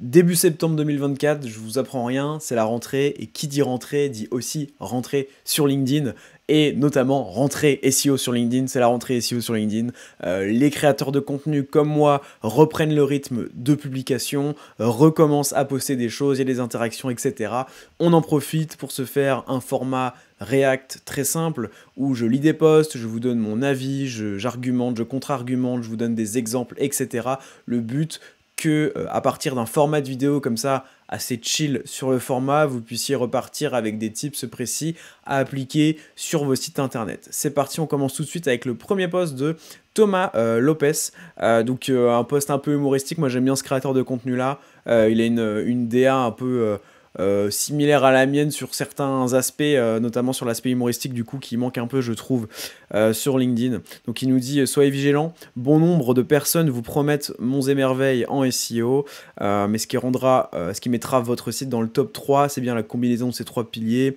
Début septembre 2024, je vous apprends rien, c'est la rentrée et qui dit rentrée dit aussi rentrée sur LinkedIn et notamment rentrée SEO sur LinkedIn, c'est la rentrée SEO sur LinkedIn. Euh, les créateurs de contenu comme moi reprennent le rythme de publication, euh, recommencent à poster des choses, il y a des interactions, etc. On en profite pour se faire un format React très simple où je lis des posts, je vous donne mon avis, j'argumente, je, je contre-argumente, je vous donne des exemples, etc. Le but, que euh, à partir d'un format de vidéo comme ça assez chill sur le format, vous puissiez repartir avec des tips précis à appliquer sur vos sites internet. C'est parti, on commence tout de suite avec le premier post de Thomas euh, Lopez. Euh, donc un post un peu humoristique, moi j'aime bien ce créateur de contenu là. il a une, une DA un peu euh, similaire à la mienne sur certains aspects, euh, notamment sur l'aspect humoristique du coup qui manque un peu je trouve euh, sur LinkedIn. Donc il nous dit soyez vigilants, bon nombre de personnes vous promettent monts et merveilles en SEO, mais ce qui rendra, ce qui mettra votre site dans le top 3, c'est bien la combinaison de ces trois piliers,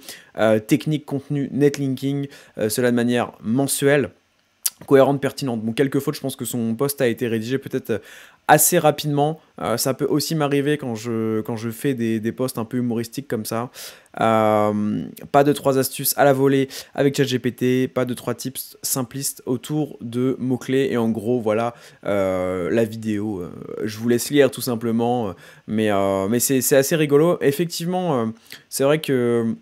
technique, contenu, netlinking, cela de manière mensuelle cohérente, pertinente. Bon, quelques fautes, je pense que son poste a été rédigé peut-être euh, assez rapidement. Euh, ça peut aussi m'arriver quand je, quand je fais des, des posts un peu humoristiques comme ça. Euh, pas de trois astuces à la volée avec ChatGPT, pas de trois tips simplistes autour de mots-clés. Et en gros, voilà la vidéo. Je vous laisse lire tout simplement, mais, mais c'est assez rigolo. Effectivement, c'est vrai que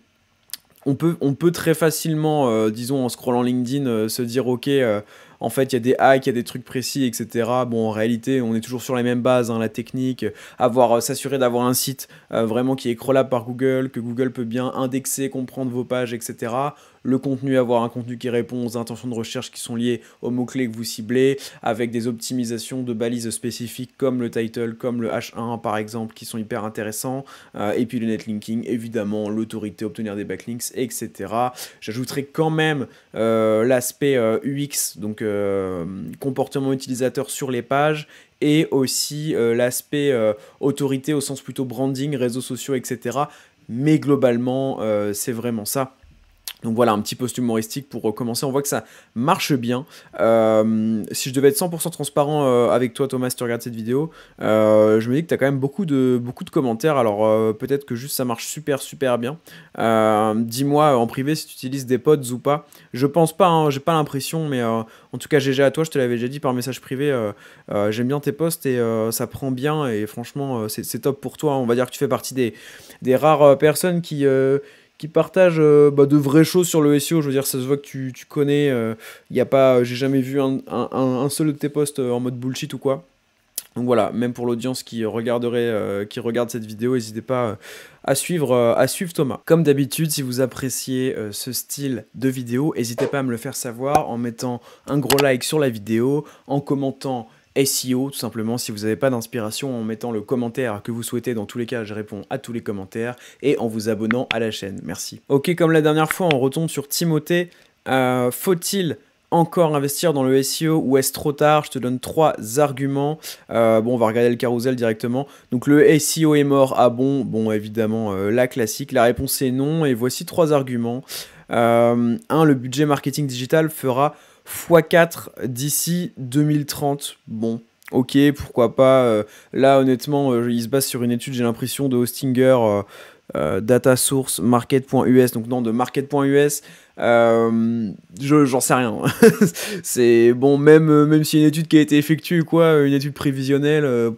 on peut, on peut très facilement, euh, disons, en scrollant LinkedIn, euh, se dire, OK, euh, en fait, il y a des hacks, il y a des trucs précis, etc. Bon, en réalité, on est toujours sur les mêmes bases, hein, la technique, avoir s'assurer d'avoir un site vraiment qui est crawlable par Google, que Google peut bien indexer, comprendre vos pages, etc le contenu, avoir un contenu qui répond aux intentions de recherche qui sont liées aux mots-clés que vous ciblez, avec des optimisations de balises spécifiques comme le title, comme le H1 par exemple, qui sont hyper intéressants, euh, et puis le netlinking, évidemment, l'autorité, obtenir des backlinks, etc. J'ajouterai quand même euh, l'aspect euh, UX, donc comportement utilisateur sur les pages, et aussi l'aspect autorité au sens plutôt branding, réseaux sociaux, etc. Mais globalement, c'est vraiment ça. Donc voilà, un petit post humoristique pour commencer. On voit que ça marche bien. Euh, si je devais être 100% transparent euh, avec toi, Thomas, si tu regardes cette vidéo, euh, je me dis que tu as quand même beaucoup de, beaucoup de commentaires. Alors peut-être que juste ça marche super, super bien. Dis-moi en privé si tu utilises des pods ou pas. Je pense pas, hein. j'ai pas l'impression, mais en tout cas, GG à toi, je te l'avais déjà dit par message privé. J'aime bien tes posts et ça prend bien. Et franchement, c'est top pour toi. On va dire que tu fais partie des, des rares personnes qui qui partagent euh, bah, de vraies choses sur le SEO. Je veux dire, ça se voit que tu, connais. Il euh, n'y a pas, j'ai jamais vu un, un, seul de tes posts euh, en mode bullshit ou quoi. Donc voilà, même pour l'audience qui regarderait, qui regarde cette vidéo, n'hésitez pas à suivre, à suivre Thomas. Comme d'habitude, si vous appréciez ce style de vidéo, n'hésitez pas à me le faire savoir en mettant un gros like sur la vidéo, en commentant SEO, tout simplement. Si vous n'avez pas d'inspiration, en mettant le commentaire que vous souhaitez, dans tous les cas, je réponds à tous les commentaires et en vous abonnant à la chaîne. Merci. Ok, comme la dernière fois, on retombe sur Timothée. Euh, faut-il encore investir dans le SEO ou est-ce trop tard Je te donne trois arguments. Euh, bon, on va regarder le carousel directement. Donc le SEO est mort, à ah bon Bon, évidemment, euh, la classique. La réponse est non et voici trois arguments. un, le budget marketing digital fera x4 d'ici 2030. Bon, ok, pourquoi pas. Euh, là, honnêtement, euh, il se base sur une étude, j'ai l'impression, de Hostinger, euh, data source, market.us, donc non, de market.us. je j'en sais rien. Hein. c'est bon, même, même si une étude qui a été effectuée, quoi, une étude prévisionnelle,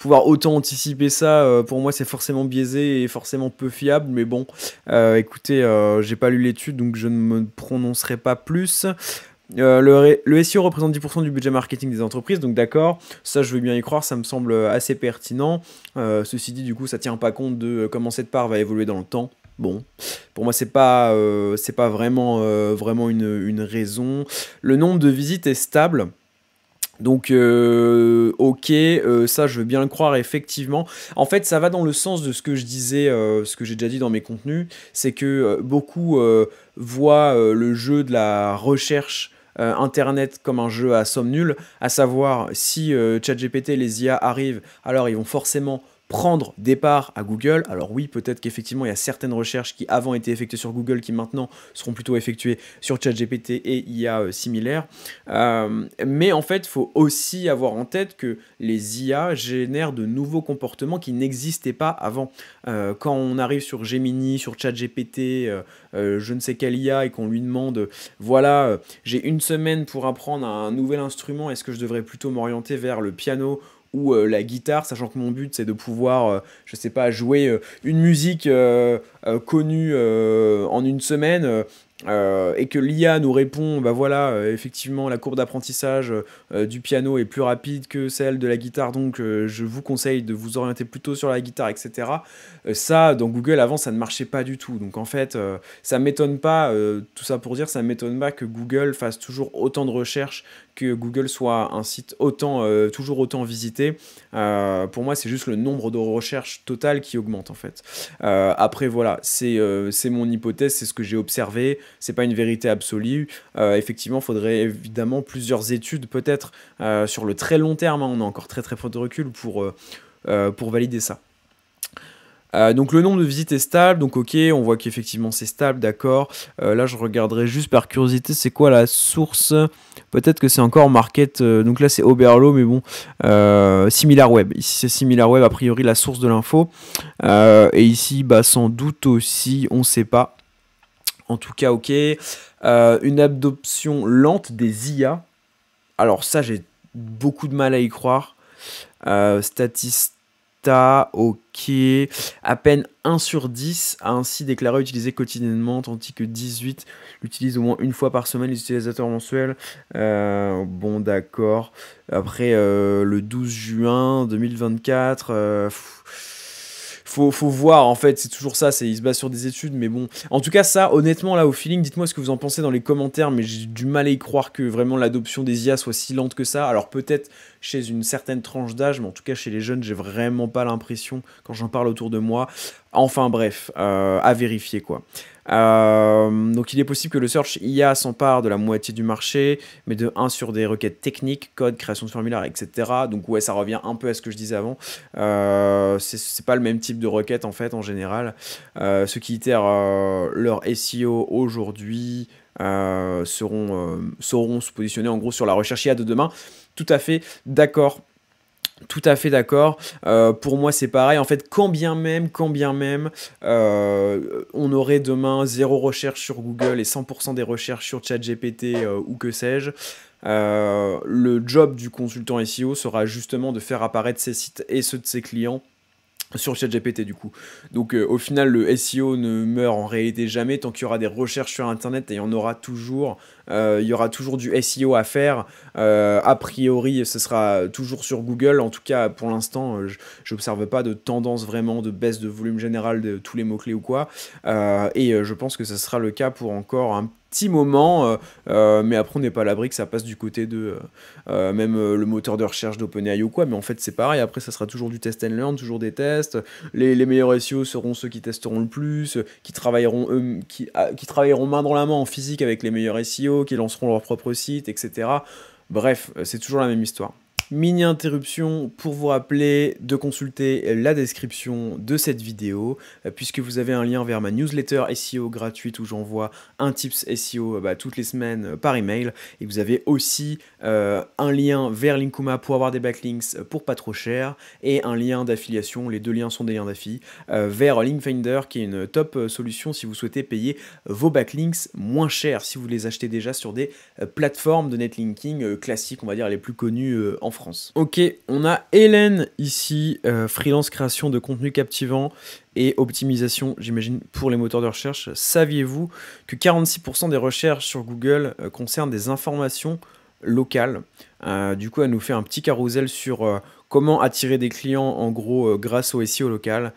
pouvoir autant anticiper ça, pour moi, c'est forcément biaisé et forcément peu fiable. Mais bon, écoutez, j'ai pas lu l'étude, donc je ne me prononcerai pas plus. Euh, le, SEO représente 10% du budget marketing des entreprises, donc d'accord, ça je veux bien y croire, ça me semble euh, assez pertinent. Euh, ceci dit, du coup, ça tient pas compte de comment cette part va évoluer dans le temps. Bon, pour moi c'est pas pas vraiment vraiment une, raison. Le nombre de visites est stable, donc, ok, ça je veux bien le croire effectivement. En fait, ça va dans le sens de ce que je disais, ce que j'ai déjà dit dans mes contenus, c'est que beaucoup voient le jeu de la recherche euh, Internet comme un jeu à somme nulle, à savoir si euh, ChatGPT, les IA arrivent, alors ils vont forcément prendre départ à Google. Alors oui, peut-être qu'effectivement, il y a certaines recherches qui avant étaient effectuées sur Google qui maintenant seront plutôt effectuées sur ChatGPT et IA euh, similaires. Euh, mais en fait, il faut aussi avoir en tête que les IA génèrent de nouveaux comportements qui n'existaient pas avant. Euh, quand on arrive sur Gemini, sur ChatGPT, je ne sais quelle IA, et qu'on lui demande, voilà, j'ai une semaine pour apprendre un nouvel instrument, est-ce que je devrais plutôt m'orienter vers le piano ou euh, la guitare, sachant que mon but c'est de pouvoir, euh, je sais pas, jouer euh, une musique connue en une semaine, euh, et que l'IA nous répond, bah voilà, euh, effectivement, la courbe d'apprentissage euh, du piano est plus rapide que celle de la guitare, donc je vous conseille de vous orienter plutôt sur la guitare, etc. ça, dans Google, avant, ça ne marchait pas du tout. Donc en fait, ça m'étonne pas, tout ça pour dire, ça m'étonne pas que Google fasse toujours autant de recherches, que Google soit un site toujours autant visité. pour moi, c'est juste le nombre de recherches totales qui augmente, en fait. après, voilà, c'est mon hypothèse, c'est ce que j'ai observé c'est pas une vérité absolue. Euh, effectivement, il faudrait évidemment plusieurs études, peut-être euh, sur le très long terme. Hein. on a encore très très peu de recul pour, euh, pour valider ça. donc le nombre de visites est stable, donc ok, on voit qu'effectivement c'est stable, d'accord. là je regarderai juste par curiosité, c'est quoi la source Peut-être que c'est encore Market, donc là c'est Oberlo, mais bon, SimilarWeb. Ici c'est SimilarWeb, a priori la source de l'info. et ici, bah, sans doute aussi, on ne sait pas en tout cas ok. Euh, une adoption lente des IA. Alors ça, j'ai beaucoup de mal à y croire. Euh, Statista, ok. À peine 1 sur 10 a ainsi déclaré utiliser quotidiennement, tandis que 18 l'utilisent au moins une fois par semaine les utilisateurs mensuels. Euh, bon, d'accord. Après, le 12 juin 2024 faut, voir en fait, c'est toujours ça, c'est il se base sur des études, mais bon. En tout cas, ça, honnêtement, là, au feeling, dites-moi ce que vous en pensez dans les commentaires, mais j'ai du mal à y croire que vraiment l'adoption des IA soit si lente que ça. Alors peut-être chez une certaine tranche d'âge, mais en tout cas chez les jeunes, j'ai vraiment pas l'impression quand j'en parle autour de moi. Enfin bref, euh, à vérifier quoi. Euh, donc il est possible que le search IA s'empare de la moitié du marché, mais de 1 sur des requêtes techniques, code, création de formulaire, etc. Donc ouais, ça revient un peu à ce que je disais avant. Euh, ce c'est pas le même type de requête en fait en général. ceux qui itèrent leur SEO aujourd'hui seront, sauront se positionner en gros sur la recherche IA de demain. Tout à fait d'accord tout à fait d'accord. Euh, pour moi, c'est pareil. En fait, quand bien même, quand bien même, euh, on aurait demain zéro recherche sur Google et 100% des recherches sur ChatGPT euh, ou que sais-je. le job du consultant SEO sera justement de faire apparaître ses sites et ceux de ses clients sur ChatGPT du coup. Donc euh, au final le SEO ne meurt en réalité jamais tant qu'il y aura des recherches sur internet et il y en aura toujours. Euh, il y aura toujours du SEO à faire. Euh, a priori ce sera toujours sur Google. En tout cas pour l'instant je pas de tendance vraiment de baisse de volume général de tous les mots-clés ou quoi. et je pense que ce sera le cas pour encore un petit moment, euh, euh, mais après on n'est pas à l'abri que ça passe du côté de euh, même le moteur de recherche d'OpenAI ou quoi, mais en fait c'est pareil, après ça sera toujours du test and learn, toujours des tests, les, meilleurs SEO seront ceux qui testeront le plus, qui travailleront, eux, qui, ah, qui travailleront main dans la main en physique avec les meilleurs SEO, qui lanceront leur propre site, etc. Bref, c'est toujours la même histoire. Mini interruption pour vous rappeler de consulter la description de cette vidéo, euh, puisque vous avez un lien vers ma newsletter SEO gratuite où j'envoie un tips SEO euh, bah, toutes les semaines euh, par email. Et vous avez aussi un lien vers Linkuma pour avoir des backlinks pour pas trop cher et un lien d'affiliation. Les deux liens sont des liens d'affi vers Linkfinder qui est une top solution si vous souhaitez payer vos backlinks moins cher si vous les achetez déjà sur des plateformes de netlinking classiques, on va dire les plus connues en France. Ok, on a Hélène ici, euh, freelance création de contenu captivant et optimisation, j'imagine, pour les moteurs de recherche. Saviez-vous que 46% des recherches sur Google euh, concernent des informations local. Euh, du coup, elle nous fait un petit carrousel sur euh, comment attirer des clients en gros euh, grâce au SEO local.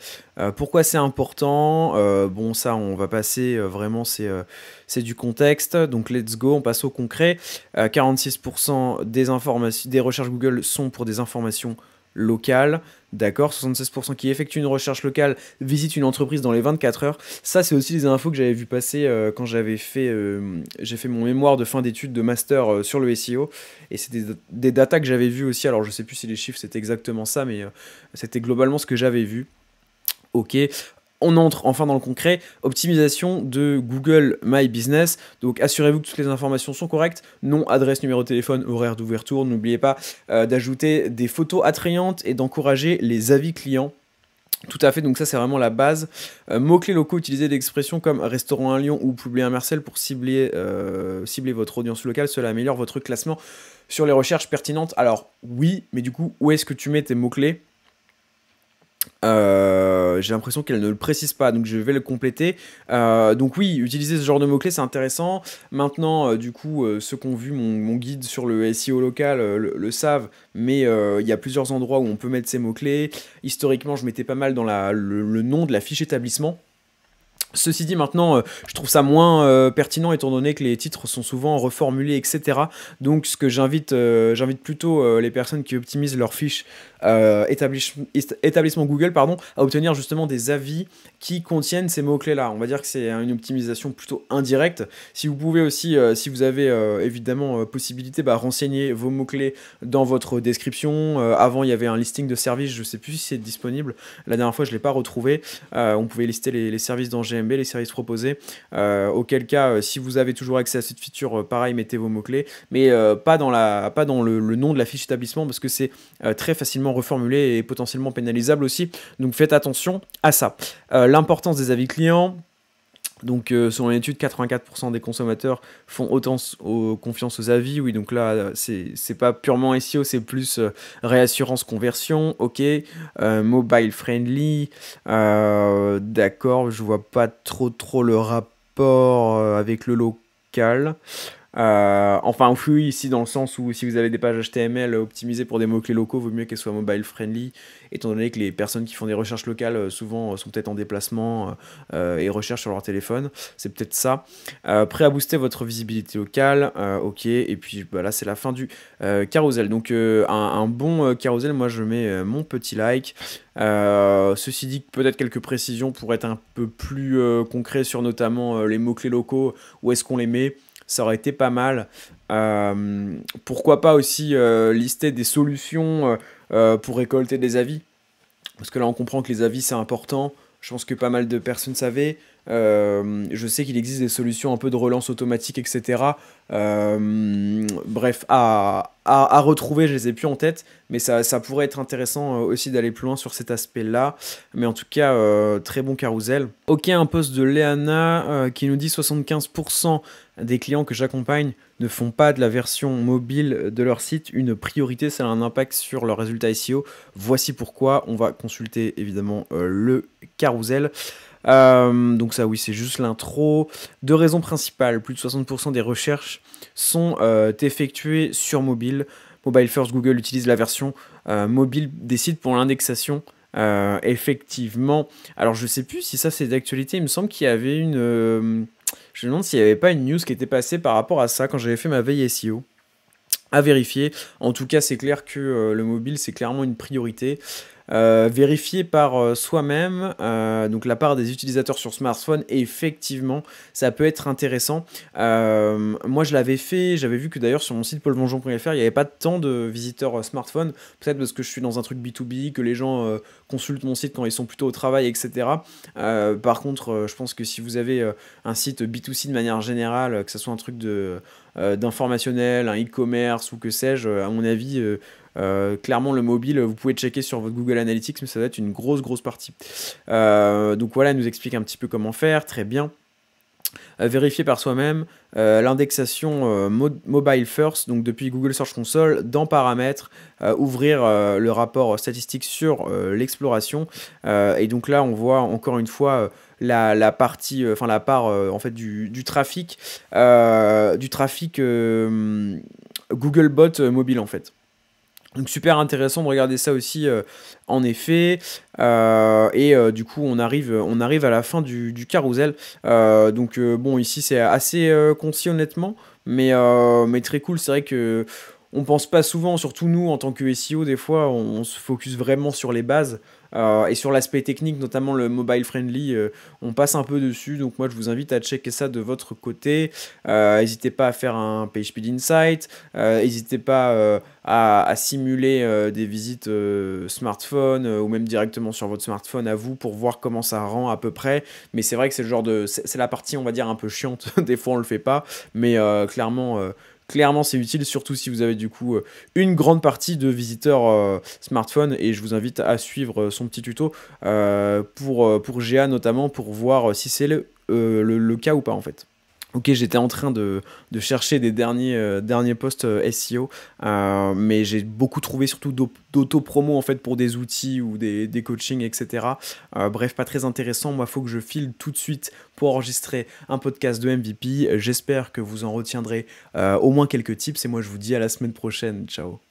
pourquoi c'est important Bon, ça, on va passer vraiment, c'est du contexte. Donc, let's go, on passe au concret. 46% des, des recherches Google sont pour des informations local, d'accord 76% qui effectuent une recherche locale visitent une entreprise dans les 24 heures. Ça, c'est aussi des infos que j'avais vu passer euh, quand j'avais fait, euh, j'ai fait mon mémoire de fin d'études de master euh, sur le SEO. Et c'est des, data datas que j'avais vu aussi. Alors, je sais plus si les chiffres c'était exactement ça, mais c'était globalement ce que j'avais vu. Ok, on entre enfin dans le concret, optimisation de Google My Business. Donc assurez-vous que toutes les informations sont correctes, nom, adresse, numéro de téléphone, horaire d'ouverture. N'oubliez pas euh, d'ajouter des photos attrayantes et d'encourager les avis clients. Tout à fait, donc ça c'est vraiment la base. Euh, mots-clés locaux, utilisez des expressions comme restaurant à Lyon ou publier un Marcel pour cibler, euh, cibler votre audience locale, cela améliore votre classement sur les recherches pertinentes. Alors oui, mais du coup, où est-ce que tu mets tes mots-clés euh, euh, j'ai l'impression qu'elle ne le précise pas, donc je vais le compléter. Euh, donc oui, utiliser ce genre de mots-clés, c'est intéressant. Maintenant, euh, du coup, ceux qui ont vu mon, guide sur le SEO local le, savent, mais il y a plusieurs endroits où on peut mettre ces mots-clés. Historiquement, je mettais pas mal dans le, nom de la fiche établissement. Ceci dit, maintenant, je trouve ça moins pertinent étant donné que les titres sont souvent reformulés, etc. Donc, ce que j'invite, j'invite plutôt les personnes qui optimisent leur fiche euh, établissement Google pardon, à obtenir justement des avis qui contiennent ces mots-clés-là. On va dire que c'est une optimisation plutôt indirecte. Si vous pouvez aussi, euh, si vous avez euh, évidemment possibilité, bah, renseigner vos mots-clés dans votre description. avant, il y avait un listing de services, je ne sais plus si c'est disponible. La dernière fois, je ne l'ai pas retrouvé. on pouvait lister les, services dans GMB, les services proposés. auquel cas, si vous avez toujours accès à cette feature, pareil, mettez vos mots-clés, mais pas dans, la, pas dans le, nom de la fiche établissement parce que c'est très facilement reformulés et potentiellement pénalisable aussi. Donc faites attention à ça. Euh, l'importance des avis clients. Donc, euh, selon l'étude, 84% des consommateurs font autant confiance aux avis. Oui, donc là, euh, c'est pas purement SEO, c'est plus réassurance conversion. Ok, mobile friendly. D'accord, je vois pas trop trop le rapport avec le local. Euh, enfin, oui ici dans le sens où si vous avez des pages HTML optimisées pour des mots-clés locaux, vaut mieux qu'elles soient mobile friendly, étant donné que les personnes qui font des recherches locales euh, souvent euh, sont peut-être en déplacement et recherchent sur leur téléphone. C'est peut-être ça. prêt à booster votre visibilité locale, ok. Et puis voilà bah, là, c'est la fin du carousel. Donc, un, bon carousel, moi je mets mon petit like. ceci dit, peut-être quelques précisions pour être un peu plus concret sur notamment les mots-clés locaux, où est-ce qu'on les met ça aurait été pas mal. Euh, pourquoi pas aussi euh, lister des solutions euh, pour récolter des avis Parce que là, on comprend que les avis, c'est important. Je pense que pas mal de personnes savaient. Euh, je sais qu'il existe des solutions un peu de relance automatique, etc. Euh, bref, à, à, retrouver, je les ai plus en tête, mais ça, ça pourrait être intéressant euh, aussi d'aller plus loin sur cet aspect-là. Mais en tout cas, très bon carousel. Ok, un poste de Léana qui nous dit 75% des clients que j'accompagne ne font pas de la version mobile de leur site une priorité, ça a un impact sur leurs résultats SEO. Voici pourquoi on va consulter évidemment le carousel. Euh, donc ça oui, c'est juste l'intro. Deux raisons principales. Plus de 60% des recherches sont euh, effectuées sur mobile. Mobile First, Google utilise la version euh, mobile des sites pour l'indexation. effectivement. Alors je sais plus si ça c'est d'actualité. Il me semble qu'il y avait une... je me demande s'il n'y avait pas une news qui était passée par rapport à ça quand j'avais fait ma veille SEO à vérifier. En tout cas, c'est clair que le mobile, c'est clairement une priorité. Euh, Vérifier par euh, soi-même, euh, donc la part des utilisateurs sur smartphone, effectivement, ça peut être intéressant. moi, je l'avais fait, j'avais vu que d'ailleurs sur mon site paulvongeon.fr il n'y avait pas tant de visiteurs smartphone, peut-être parce que je suis dans un truc B2B, que les gens consultent mon site quand ils sont plutôt au travail, etc. par contre, je pense que si vous avez un site B2C de manière générale, que ce soit un truc d'informationnel, un e-commerce ou que sais-je, à mon avis, euh, clairement, le mobile, vous pouvez checker sur votre Google Analytics, mais ça doit être une grosse, grosse partie. Euh, donc voilà, elle nous explique un petit peu comment faire, très bien. Euh, vérifier par soi-même l'indexation mobile first, donc depuis Google Search Console, dans paramètres, ouvrir le rapport statistique sur l'exploration. et donc là, on voit encore une fois la, partie, enfin la part en fait du, du trafic, du trafic Google Bot mobile en fait. Donc super intéressant de regarder ça aussi euh, en effet. Euh, et euh, du coup on arrive, on arrive à la fin du, du carrousel. donc bon ici c'est assez concis honnêtement. Mais, mais très cool, c'est vrai que on pense pas souvent, surtout nous en tant que SEO, des fois on, se focus vraiment sur les bases euh, et sur l'aspect technique, notamment le mobile friendly, euh, on passe un peu dessus. Donc moi je vous invite à checker ça de votre côté. Euh, n'hésitez pas à faire un PHP Insight, n'hésitez pas à, à, simuler des visites smartphone ou même directement sur votre smartphone à vous pour voir comment ça rend à peu près. Mais c'est vrai que c'est le genre de, c'est la partie on va dire un peu chiante. des fois on le fait pas, mais clairement clairement c'est utile, surtout si vous avez du coup euh, une grande partie de visiteurs euh, smartphone et je vous invite à suivre euh, son petit tuto pour, pour GA notamment pour voir si c'est le, le cas ou pas en fait. Ok, j'étais en train de, chercher des derniers, euh, derniers posts euh, SEO, euh, mais j'ai beaucoup trouvé surtout d'auto-promo en fait pour des outils ou des, coachings, etc. bref, pas très intéressant. Moi, faut que je file tout de suite pour enregistrer un podcast de MVP. J'espère que vous en retiendrez au moins quelques tips et moi, je vous dis à la semaine prochaine. Ciao.